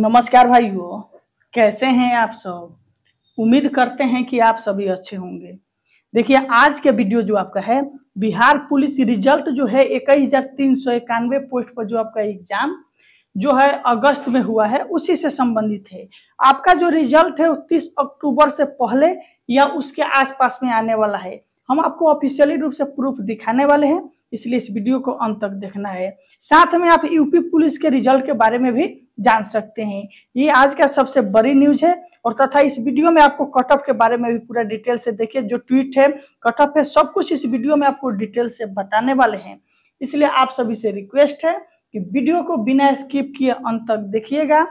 नमस्कार भाइयों कैसे हैं आप सब उम्मीद करते हैं कि आप सभी अच्छे होंगे देखिए आज के वीडियो जो आपका है बिहार पुलिस रिजल्ट जो है इक्कीस हजार तीन सौ इक्यानवे पोस्ट पर जो आपका एग्जाम जो है अगस्त में हुआ है उसी से संबंधित है आपका जो रिजल्ट है वो तीस अक्टूबर से पहले या उसके आसपास में आने वाला है हम आपको ऑफिशियली रूप से प्रूफ दिखाने वाले हैं इसलिए इस वीडियो को अंत तक देखना है साथ में आप यूपी पुलिस के रिजल्ट के बारे में भी जान सकते हैं ये आज का सबसे बड़ी न्यूज है और तथा इस वीडियो में आपको कट ऑफ के बारे में भी पूरा डिटेल से देखिए जो ट्वीट है कट ऑफ है सब कुछ इस वीडियो में आपको डिटेल से बताने वाले हैं इसलिए आप सभी से रिक्वेस्ट है कि वीडियो को बिना स्किप किए अंत तक देखिएगा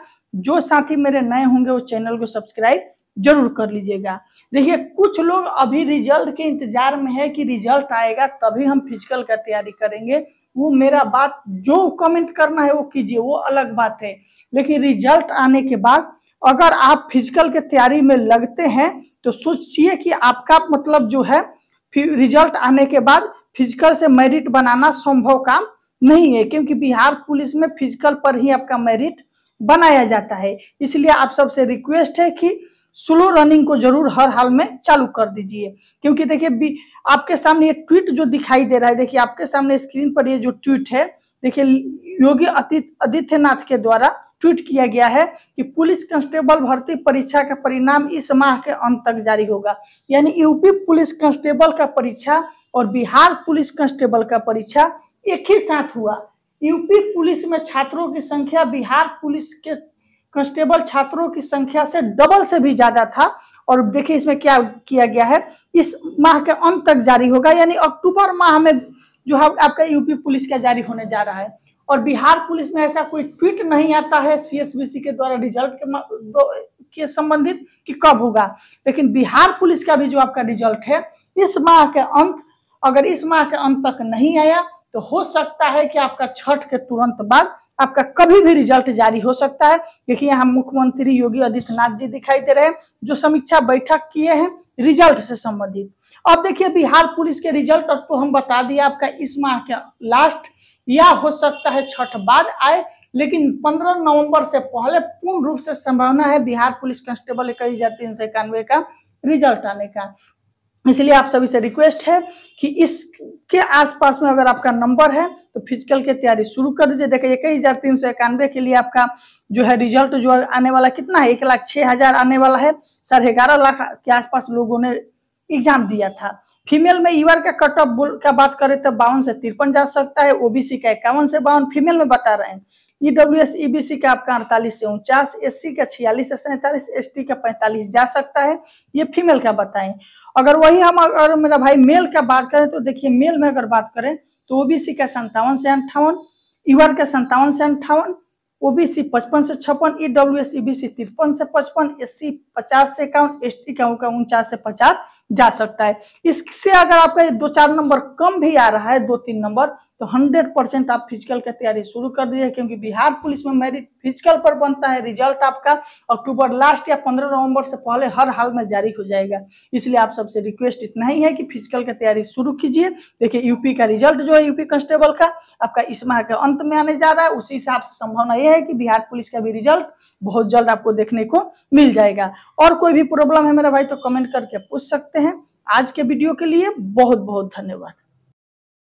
जो साथी मेरे नए होंगे वो चैनल को सब्सक्राइब जरूर कर लीजिएगा देखिए कुछ लोग अभी रिजल्ट के इंतजार में है कि रिजल्ट आएगा तभी हम फिजिकल का तैयारी करेंगे वो मेरा बात जो कमेंट करना है वो कीजिए वो अलग बात है लेकिन रिजल्ट आने के बाद अगर आप फिजिकल के तैयारी में लगते हैं तो सोचिए कि आपका मतलब जो है रिजल्ट आने के बाद फिजिकल से मेरिट बनाना संभव काम नहीं है क्योंकि बिहार पुलिस में फिजिकल पर ही आपका मेरिट बनाया जाता है इसलिए आप सबसे रिक्वेस्ट है कि स्लो रनिंग को जरूर हर हाल में चालू कर दीजिए क्योंकि देखिए आपके सामने ये ट्वीट जो दिखाई दे रहा है देखिए आपके सामने स्क्रीन पर ये जो ट्वीट है देखिए योगी आदित्यनाथ के द्वारा ट्वीट किया गया है कि पुलिस कांस्टेबल भर्ती परीक्षा का परिणाम इस माह के अंत तक जारी होगा यानी यूपी पुलिस कांस्टेबल का परीक्षा और बिहार पुलिस कांस्टेबल का परीक्षा एक ही साथ हुआ यूपी पुलिस में छात्रों की संख्या बिहार पुलिस के कंस्टेबल छात्रों की संख्या से डबल से भी ज्यादा था और देखिए इसमें क्या किया गया है इस माह के अंत तक जारी होगा यानी अक्टूबर माह में जो है हाँ आपका यूपी पुलिस का जारी होने जा रहा है और बिहार पुलिस में ऐसा कोई ट्वीट नहीं आता है सीएसबीसी के द्वारा रिजल्ट के के संबंधित कि कब होगा लेकिन बिहार पुलिस का भी जो आपका रिजल्ट है इस माह के अंत अगर इस माह के अंत तक नहीं आया तो हो सकता है कि आपका छठ के तुरंत बाद आपका कभी भी रिजल्ट जारी हो सकता है देखिए यहाँ मुख्यमंत्री योगी आदित्यनाथ जी दिखाई दे रहे हैं जो समीक्षा बैठक किए हैं रिजल्ट से संबंधित अब देखिए बिहार पुलिस के रिजल्ट आपको तो हम बता दिया आपका इस माह के लास्ट या हो सकता है छठ बाद आए लेकिन 15 नवंबर से पहले पूर्ण रूप से संभावना है बिहार पुलिस कांस्टेबल इक्कीस हजार तीन सौ इक्यानवे का रिजल्ट आने का इसलिए आप सभी से रिक्वेस्ट है कि इसके आसपास में अगर आपका नंबर है तो फिजिकल की तैयारी शुरू कर दीजिए देखिए इक्कीस हजार तीन सौ इक्यानवे के लिए आपका जो है रिजल्ट जो आने वाला कितना है एक लाख छह हजार आने वाला है साढ़े ग्यारह लाख के आसपास लोगों ने एग्जाम दिया था फीमेल में यूआर का कट ऑफ का बात करें तो बावन से तिरपन जा सकता है ओबीसी का इक्यावन से बावन फीमेल में बता रहे हैं ईडब्ल्यू एस ईबीसी का आपका अड़तालीस से उनचास एस सी का छियालीस से सैंतालीस एस टी का पैंतालीस जा सकता है ये फीमेल का बताएं अगर वही हम अगर मेरा भाई मेल का बात करें तो देखिए मेल में अगर बात करें तो ओबीसी का संतावन से अंठावन यूआर का संतावन से अंठावन ओबीसी पचपन से छप्पन E W S E B C तिरपन से पचपन एस सी पचास से इक्यावन एस टी का उनचास से पचास जा सकता है इससे अगर आपका दो चार नंबर कम भी आ रहा है दो तीन नंबर तो 100 परसेंट आप फिजिकल की तैयारी शुरू कर दीजिए क्योंकि बिहार पुलिस में मेरिट फिजिकल पर बनता है रिजल्ट आपका अक्टूबर लास्ट या 15 नवंबर से पहले हर हाल में जारी हो जाएगा इसलिए आप सबसे रिक्वेस्ट इतना ही है कि फिजिकल की तैयारी शुरू कीजिए देखिए यूपी का रिजल्ट जो है यूपी कांस्टेबल का आपका इस माह के अंत में आने जा रहा है उसी हिसाब से संभावना यह है कि बिहार पुलिस का भी रिजल्ट बहुत जल्द आपको देखने को मिल जाएगा और कोई भी प्रॉब्लम है मेरा भाई तो कमेंट करके पूछ सकते हैं आज के वीडियो के लिए बहुत बहुत धन्यवाद